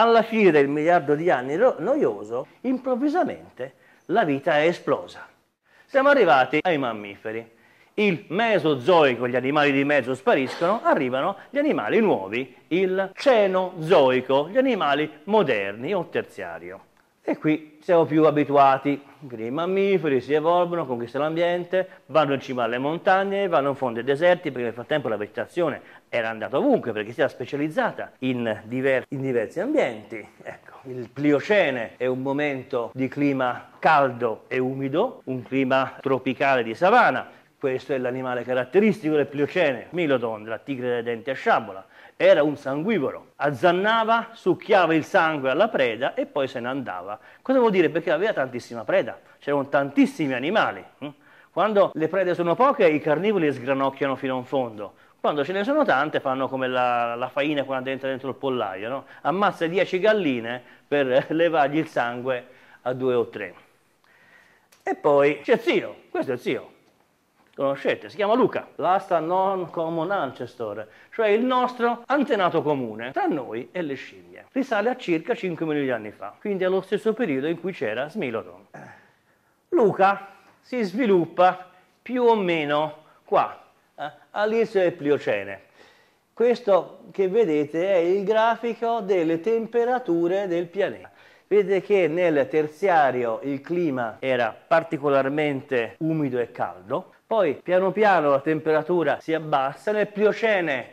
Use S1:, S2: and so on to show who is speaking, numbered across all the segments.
S1: alla fine del miliardo di anni noioso, improvvisamente la vita è esplosa. Siamo arrivati ai mammiferi. Il mesozoico, gli animali di mezzo spariscono, arrivano gli animali nuovi, il cenozoico, gli animali moderni o terziario. E qui siamo più abituati, quindi i mammiferi si evolvono, conquistano l'ambiente, vanno in cima alle montagne, vanno in fondo ai deserti, perché nel frattempo la vegetazione era andata ovunque, perché si era specializzata in, diver in diversi ambienti. Ecco, il Pliocene è un momento di clima caldo e umido, un clima tropicale di savana, questo è l'animale caratteristico del Pliocene, Milodon, la tigre dei denti a sciabola. Era un sanguivoro, azzannava, succhiava il sangue alla preda e poi se ne andava. Cosa vuol dire? Perché aveva tantissima preda, c'erano tantissimi animali. Hm? Quando le prede sono poche i carnivori sgranocchiano fino a un fondo, quando ce ne sono tante fanno come la, la faina quando entra dentro il pollaio, no? ammazza 10 galline per levargli il sangue a due o tre. E poi c'è zio, questo è zio, Conoscete? Si chiama Luca, l'asta non common ancestor, cioè il nostro antenato comune tra noi e le scimmie. Risale a circa 5 milioni di anni fa, quindi allo stesso periodo in cui c'era Smilodon. Luca si sviluppa più o meno qua, eh, all'inizio del Pliocene. Questo che vedete è il grafico delle temperature del pianeta. Vedete che nel terziario il clima era particolarmente umido e caldo, poi piano piano la temperatura si abbassa, nel Pliocene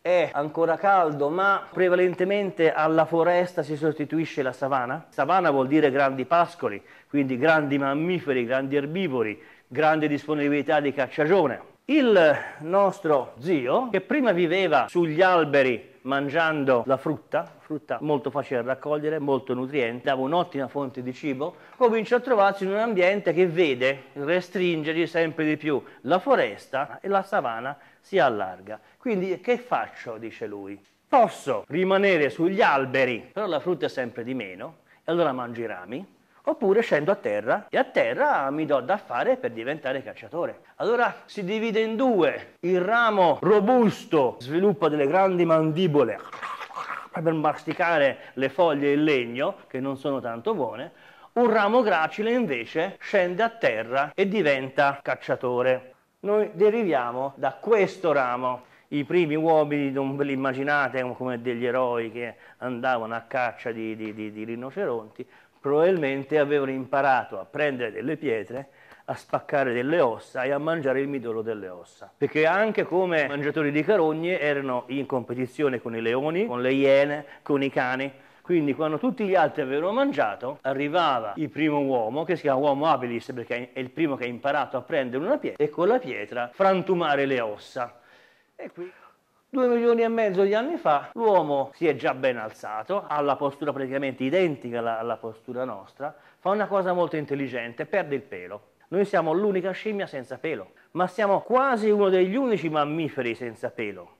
S1: è ancora caldo, ma prevalentemente alla foresta si sostituisce la savana. Savana vuol dire grandi pascoli, quindi grandi mammiferi, grandi erbivori, grande disponibilità di cacciagione. Il nostro zio, che prima viveva sugli alberi mangiando la frutta, frutta molto facile da raccogliere, molto nutriente, dava un'ottima fonte di cibo, comincia a trovarsi in un ambiente che vede restringergli sempre di più la foresta e la savana si allarga. Quindi che faccio, dice lui? Posso rimanere sugli alberi, però la frutta è sempre di meno, e allora mangio i rami, oppure scendo a terra e a terra mi do da fare per diventare cacciatore. Allora si divide in due, il ramo robusto sviluppa delle grandi mandibole per masticare le foglie e il legno, che non sono tanto buone, un ramo gracile invece scende a terra e diventa cacciatore. Noi deriviamo da questo ramo. I primi uomini non ve li immaginate come degli eroi che andavano a caccia di, di, di, di rinoceronti, probabilmente avevano imparato a prendere delle pietre, a spaccare delle ossa e a mangiare il midollo delle ossa. Perché anche come mangiatori di carogne erano in competizione con i leoni, con le iene, con i cani. Quindi quando tutti gli altri avevano mangiato, arrivava il primo uomo, che si chiama uomo habilis perché è il primo che ha imparato a prendere una pietra, e con la pietra frantumare le ossa. E qui... Due milioni e mezzo di anni fa l'uomo si è già ben alzato, ha la postura praticamente identica alla, alla postura nostra, fa una cosa molto intelligente, perde il pelo. Noi siamo l'unica scimmia senza pelo, ma siamo quasi uno degli unici mammiferi senza pelo.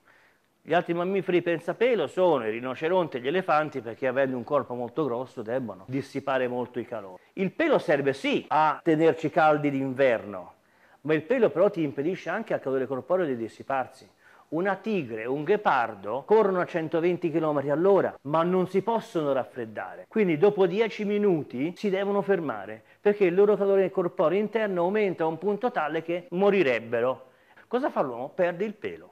S1: Gli altri mammiferi senza pelo sono i rinoceronti e gli elefanti perché avendo un corpo molto grosso debbono dissipare molto i calori. Il pelo serve sì a tenerci caldi d'inverno, ma il pelo però ti impedisce anche al calore corporeo di dissiparsi una tigre, un ghepardo corrono a 120 km all'ora, ma non si possono raffreddare. Quindi dopo 10 minuti si devono fermare perché il loro calore corporeo interno aumenta a un punto tale che morirebbero. Cosa fa l'uomo? Perde il pelo.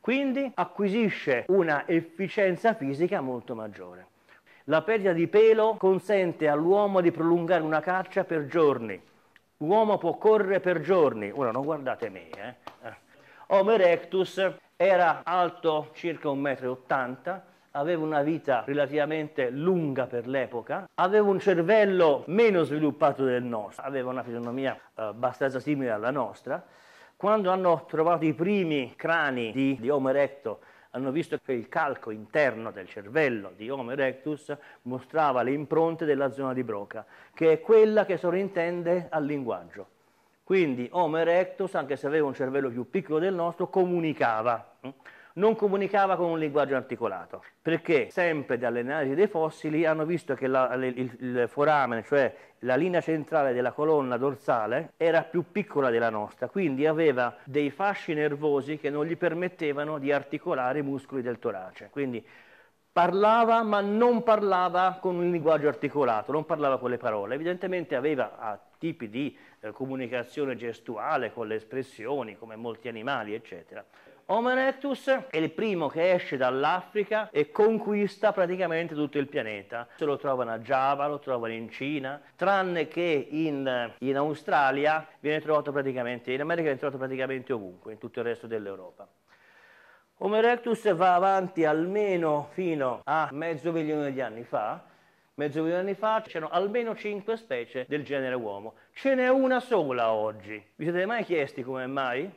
S1: Quindi acquisisce una efficienza fisica molto maggiore. La perdita di pelo consente all'uomo di prolungare una caccia per giorni. L'uomo può correre per giorni. Ora non guardate me, eh. Homo erectus era alto circa 1,80 m, aveva una vita relativamente lunga per l'epoca, aveva un cervello meno sviluppato del nostro, aveva una fisionomia eh, abbastanza simile alla nostra. Quando hanno trovato i primi crani di, di Homo erecto, hanno visto che il calco interno del cervello di Homo erectus mostrava le impronte della zona di Broca, che è quella che sovrintende al linguaggio. Quindi Homo Erectus, anche se aveva un cervello più piccolo del nostro, comunicava. Mm? Non comunicava con un linguaggio articolato, perché sempre dalle analisi dei fossili hanno visto che la, il, il foramen, cioè la linea centrale della colonna dorsale, era più piccola della nostra, quindi aveva dei fasci nervosi che non gli permettevano di articolare i muscoli del torace. Quindi parlava ma non parlava con un linguaggio articolato, non parlava con le parole, evidentemente aveva a tipi di eh, comunicazione gestuale con le espressioni, come molti animali, eccetera. Homo erectus è il primo che esce dall'Africa e conquista praticamente tutto il pianeta. Se lo trovano a Giava, lo trovano in Cina, tranne che in, in Australia viene trovato praticamente, in America viene trovato praticamente ovunque, in tutto il resto dell'Europa. Homo erectus va avanti almeno fino a mezzo milione di anni fa, Mezzo milione di anni fa c'erano almeno 5 specie del genere uomo. Ce n'è una sola oggi. Vi siete mai chiesti come mai?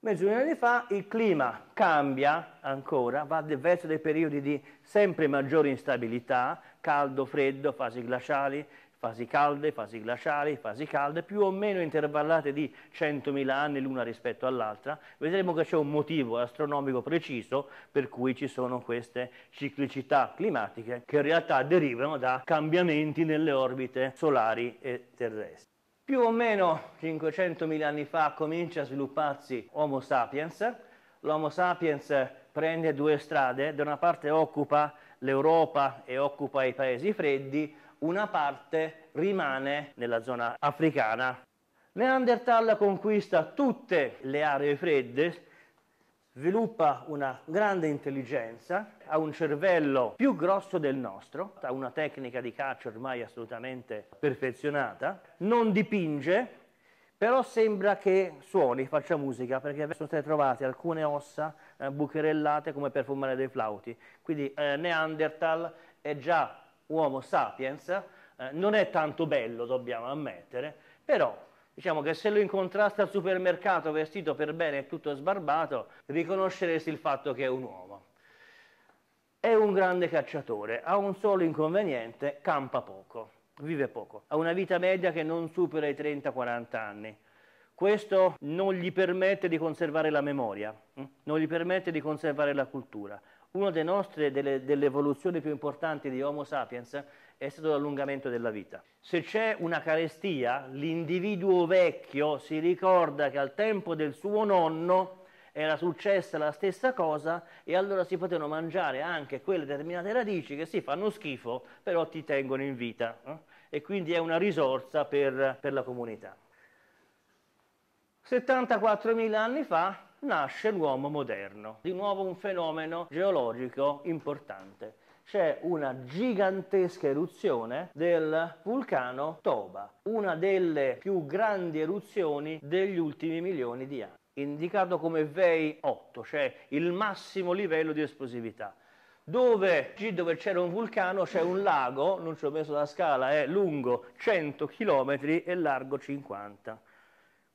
S1: Mezzo milione di anni fa il clima cambia ancora, va verso dei periodi di sempre maggiore instabilità, caldo, freddo, fasi glaciali, fasi calde, fasi glaciali, fasi calde, più o meno intervallate di 100.000 anni l'una rispetto all'altra, vedremo che c'è un motivo astronomico preciso per cui ci sono queste ciclicità climatiche che in realtà derivano da cambiamenti nelle orbite solari e terrestri. Più o meno 500.000 anni fa comincia a svilupparsi Homo sapiens. L'Homo sapiens prende due strade, da una parte occupa l'Europa e occupa i paesi freddi, una parte rimane nella zona africana. Neanderthal conquista tutte le aree fredde, sviluppa una grande intelligenza, ha un cervello più grosso del nostro, ha una tecnica di caccia ormai assolutamente perfezionata, non dipinge, però sembra che suoni, faccia musica, perché sono state trovate alcune ossa eh, bucherellate come per fumare dei flauti. Quindi eh, Neanderthal è già Uomo sapiens, eh, non è tanto bello, dobbiamo ammettere, però diciamo che se lo incontraste al supermercato vestito per bene e tutto sbarbato, riconosceresti il fatto che è un uomo. È un grande cacciatore, ha un solo inconveniente, campa poco, vive poco, ha una vita media che non supera i 30-40 anni. Questo non gli permette di conservare la memoria, hm? non gli permette di conservare la cultura, una delle, nostre, delle, delle evoluzioni più importanti di Homo sapiens è stato l'allungamento della vita. Se c'è una carestia, l'individuo vecchio si ricorda che al tempo del suo nonno era successa la stessa cosa e allora si potevano mangiare anche quelle determinate radici che sì, fanno schifo, però ti tengono in vita eh? e quindi è una risorsa per, per la comunità. 74.000 anni fa nasce l'uomo moderno, di nuovo un fenomeno geologico importante c'è una gigantesca eruzione del vulcano Toba, una delle più grandi eruzioni degli ultimi milioni di anni, indicato come VEI 8, cioè il massimo livello di esplosività. Dove, dove c'era un vulcano c'è un lago, non ci ho messo la scala, è lungo 100 km e largo 50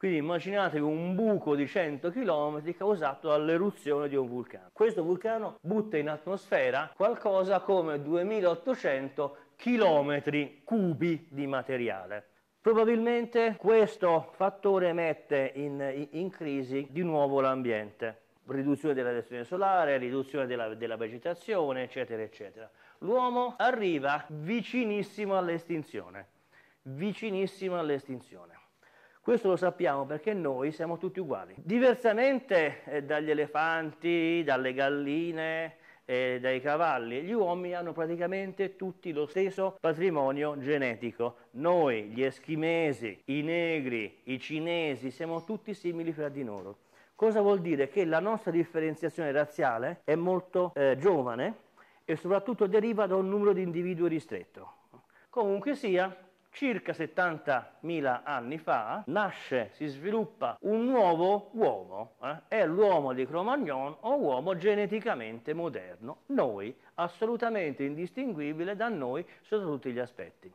S1: quindi immaginatevi un buco di 100 km causato dall'eruzione di un vulcano. Questo vulcano butta in atmosfera qualcosa come 2800 km cubi di materiale. Probabilmente questo fattore mette in, in crisi di nuovo l'ambiente riduzione della radiazione solare, riduzione della, della, vegetazione, eccetera, eccetera. L'uomo arriva vicinissimo all'estinzione, vicinissimo all'estinzione. Questo lo sappiamo perché noi siamo tutti uguali. Diversamente eh, dagli elefanti, dalle galline, e eh, dai cavalli, gli uomini hanno praticamente tutti lo stesso patrimonio genetico. Noi, gli eschimesi, i negri, i cinesi, siamo tutti simili fra di loro. Cosa vuol dire? Che la nostra differenziazione razziale è molto eh, giovane e soprattutto deriva da un numero di individui ristretto. Comunque sia, circa 70.000 anni fa, nasce, si sviluppa un nuovo uomo, eh? è l'uomo di Cro-Magnon o uomo geneticamente moderno, noi, assolutamente indistinguibile da noi sotto tutti gli aspetti.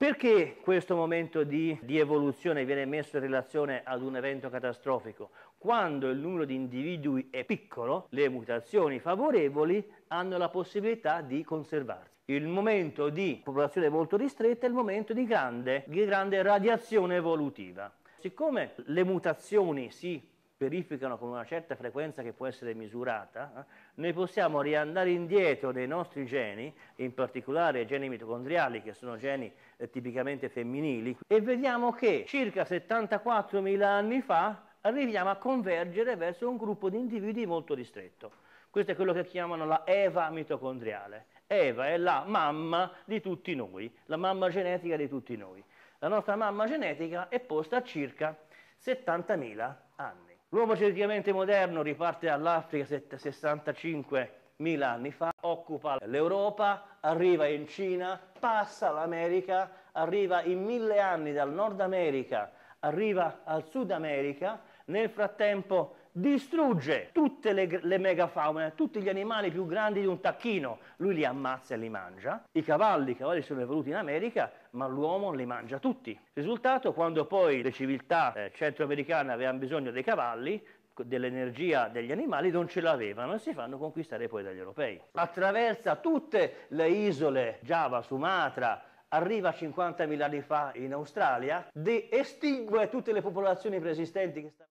S1: Perché questo momento di, di, evoluzione viene messo in relazione ad un evento catastrofico? Quando il numero di individui è piccolo, le mutazioni favorevoli hanno la possibilità di conservarsi il momento di popolazione molto ristretta e il momento di grande, di grande radiazione evolutiva. Siccome le mutazioni si verificano con una certa frequenza che può essere misurata, eh, noi possiamo riandare indietro nei nostri geni, in particolare i geni mitocondriali che sono geni eh, tipicamente femminili, e vediamo che circa 74.000 anni fa arriviamo a convergere verso un gruppo di individui molto ristretto. Questo è quello che chiamano la EVA mitocondriale. Eva è la mamma di tutti noi, la mamma genetica di tutti noi. La nostra mamma genetica è posta a circa 70.000 anni. L'uomo geneticamente moderno riparte dall'Africa 65.000 anni fa, occupa l'Europa, arriva in Cina, passa l'America, arriva in mille anni dal Nord America, arriva al Sud America, nel frattempo distrugge tutte le, le megafaune, tutti gli animali più grandi di un tacchino, lui li ammazza e li mangia, i cavalli, i cavalli sono evoluti in America, ma l'uomo li mangia tutti. Risultato, quando poi le civiltà eh, centroamericane avevano bisogno dei cavalli, dell'energia degli animali non ce l'avevano e si fanno conquistare poi dagli europei. Attraversa tutte le isole, Giava, Sumatra, arriva 50.000 anni fa in Australia, estingue tutte le popolazioni preesistenti che stavano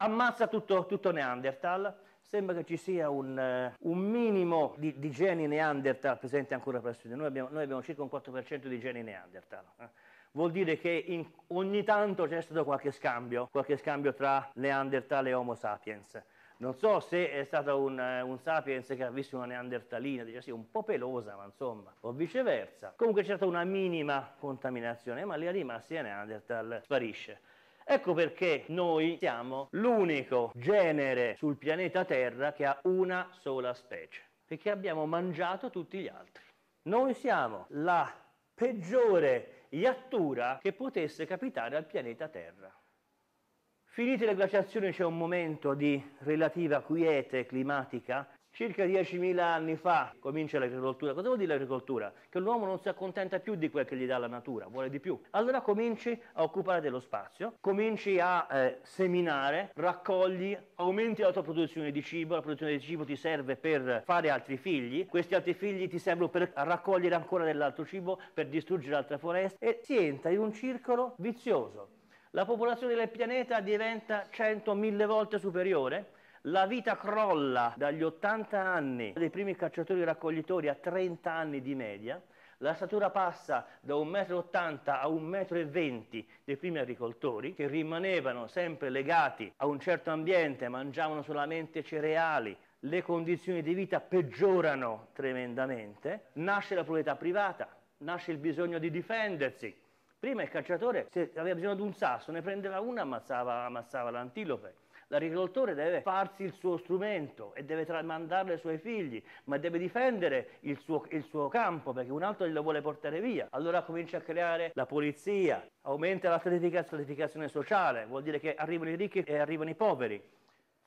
S1: ammazza tutto, tutto Neanderthal. Sembra che ci sia un, eh, un minimo di, di, geni Neanderthal presente ancora presso di noi. Abbiamo, noi abbiamo circa un 4% di geni Neanderthal. Eh. Vuol dire che in, ogni tanto c'è stato qualche scambio, qualche scambio tra Neanderthal e Homo sapiens. Non so se è stato un, eh, un, sapiens che ha visto una neandertalina, dice sì, un po' pelosa, ma insomma, o viceversa. Comunque c'è stata una minima contaminazione, ma lì rimasti e Neanderthal sparisce. Ecco perché noi siamo l'unico genere sul pianeta Terra che ha una sola specie, perché abbiamo mangiato tutti gli altri. Noi siamo la peggiore iattura che potesse capitare al pianeta Terra. Finite le glaciazioni c'è un momento di relativa quiete climatica Circa 10.000 anni fa comincia l'agricoltura. Cosa vuol dire l'agricoltura? Che l'uomo non si accontenta più di quel che gli dà la natura, vuole di più. Allora cominci a occupare dello spazio, cominci a eh, seminare, raccogli, aumenti la tua produzione di cibo, la produzione di cibo ti serve per fare altri figli, questi altri figli ti servono per raccogliere ancora dell'altro cibo, per distruggere altra foresta e si entra in un circolo vizioso. La popolazione del pianeta diventa 100.000 volte superiore la vita crolla dagli 80 anni dei primi cacciatori raccoglitori a 30 anni di media, la statura passa da 1,80 m a 1,20 m dei primi agricoltori che rimanevano sempre legati a un certo ambiente, mangiavano solamente cereali, le condizioni di vita peggiorano tremendamente, nasce la proprietà privata, nasce il bisogno di difendersi. Prima il cacciatore, se aveva bisogno di un sasso, ne prendeva una e ammazzava, ammazzava l'antilope L'agricoltore deve farsi il suo strumento e deve tramandarlo ai suoi figli, ma deve difendere il suo, il suo campo perché un altro glielo vuole portare via. Allora comincia a creare la polizia, aumenta la stratificazione sociale, vuol dire che arrivano i ricchi e arrivano i poveri.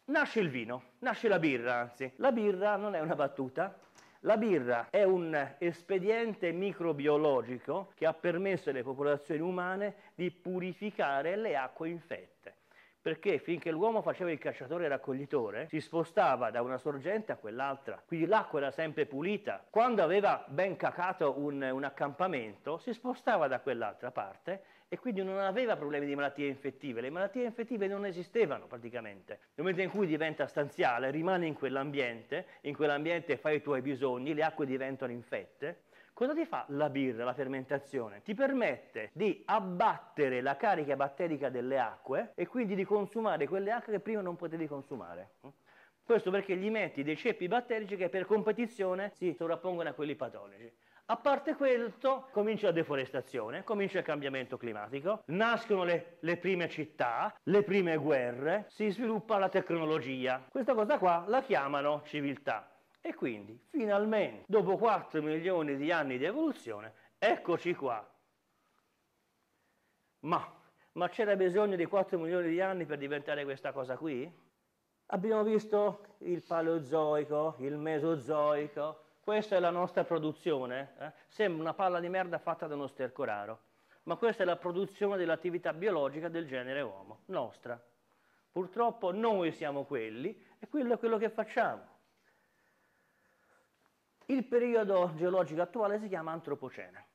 S1: Nasce il vino, nasce la birra anzi. La birra non è una battuta, la birra è un espediente microbiologico che ha permesso alle popolazioni umane di purificare le acque infette perché finché l'uomo faceva il cacciatore e raccoglitore si spostava da una sorgente a quell'altra, quindi l'acqua era sempre pulita. Quando aveva ben cacato un, un accampamento si spostava da quell'altra parte e quindi non aveva problemi di malattie infettive, le malattie infettive non esistevano praticamente. Nel momento in cui diventa stanziale, rimane in quell'ambiente, in quell'ambiente fai i tuoi bisogni, le acque diventano infette Cosa ti fa la birra, la fermentazione? Ti permette di abbattere la carica batterica delle acque e quindi di consumare quelle acque che prima non potevi consumare. Questo perché gli metti dei ceppi batterici che per competizione si sovrappongono a quelli patologici. A parte questo, comincia la deforestazione, comincia il cambiamento climatico, nascono le, le, prime città, le prime guerre, si sviluppa la tecnologia. Questa cosa qua la chiamano civiltà. E quindi, finalmente, dopo 4 milioni di anni di evoluzione, eccoci qua. Ma, ma c'era bisogno di 4 milioni di anni per diventare questa cosa qui? Abbiamo visto il paleozoico, il mesozoico, questa è la nostra produzione, eh? sembra una palla di merda fatta da uno sterco raro, ma questa è la produzione dell'attività biologica del genere uomo, nostra. Purtroppo noi siamo quelli e quello è quello che facciamo. Il periodo geologico attuale si chiama antropocene.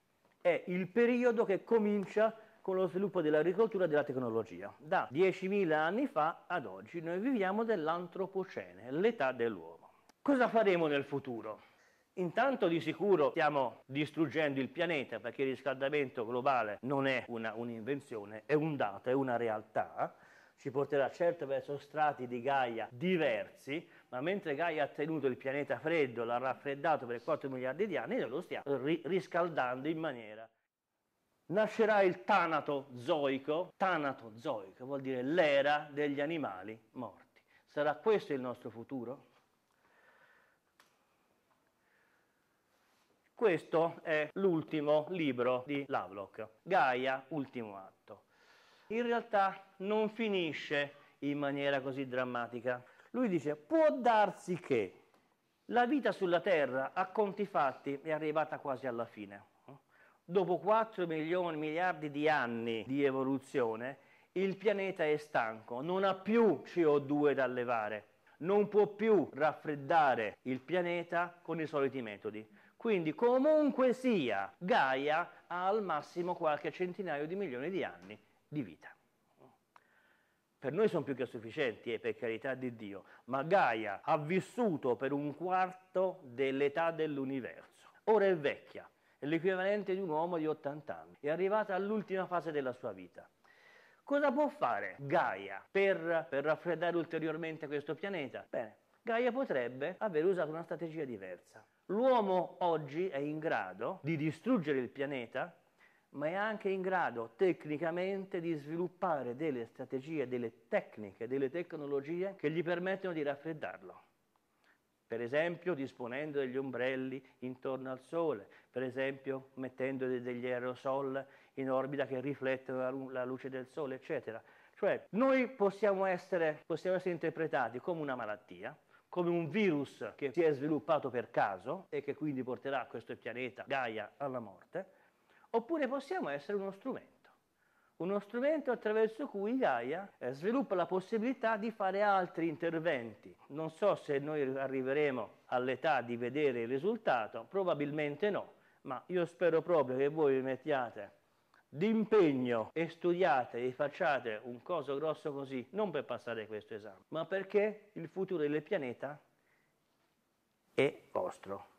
S1: È il periodo che comincia con lo sviluppo dell'agricoltura e della tecnologia. Da 10.000 anni fa ad oggi noi viviamo dell'antropocene, l'età dell'uomo. Cosa faremo nel futuro? Intanto di sicuro stiamo distruggendo il pianeta perché il riscaldamento globale non è una, un'invenzione, è un dato, è una realtà. Ci porterà certo verso strati di Gaia diversi, ma mentre Gaia ha tenuto il pianeta freddo, l'ha raffreddato per 4 miliardi di anni, noi lo stiamo ri- riscaldando in maniera. Nascerà il Tanato zoico, Tanato zoico vuol dire l'era degli animali morti. Sarà questo il nostro futuro? Questo è l'ultimo libro di Lovelock, Gaia, ultimo atto. In realtà non finisce in maniera così drammatica. Lui dice, può darsi che la vita sulla Terra, a conti fatti, è arrivata quasi alla fine. Dopo 4 milioni, miliardi di anni di evoluzione, il pianeta è stanco, non ha più CO2 da levare, non può più raffreddare il pianeta con i soliti metodi. Quindi comunque sia, Gaia ha al massimo qualche centinaio di milioni di anni di vita. Per noi sono più che sufficienti, e eh, per carità di Dio, ma Gaia ha vissuto per un quarto dell'età dell'universo. Ora è vecchia, è l'equivalente di un uomo di 80 anni, è arrivata all'ultima fase della sua vita. Cosa può fare Gaia per, per raffreddare ulteriormente questo pianeta? Bene, Gaia potrebbe aver usato una strategia diversa. L'uomo oggi è in grado di distruggere il pianeta ma è anche in grado tecnicamente di sviluppare delle strategie, delle tecniche, delle tecnologie che gli permettono di raffreddarlo. Per esempio disponendo degli ombrelli intorno al sole, per esempio mettendo degli aerosol in orbita che riflettono la luce del sole, eccetera. Cioè noi possiamo essere, possiamo essere interpretati come una malattia, come un virus che si è sviluppato per caso e che quindi porterà questo pianeta Gaia alla morte, oppure possiamo essere uno strumento. Uno strumento attraverso cui Gaia eh, sviluppa la possibilità di fare altri interventi. Non so se noi arriveremo all'età di vedere il risultato, probabilmente no, ma io spero proprio che voi vi mettiate d'impegno e studiate e facciate un coso grosso così, non per passare questo esame, ma perché il futuro del pianeta è vostro.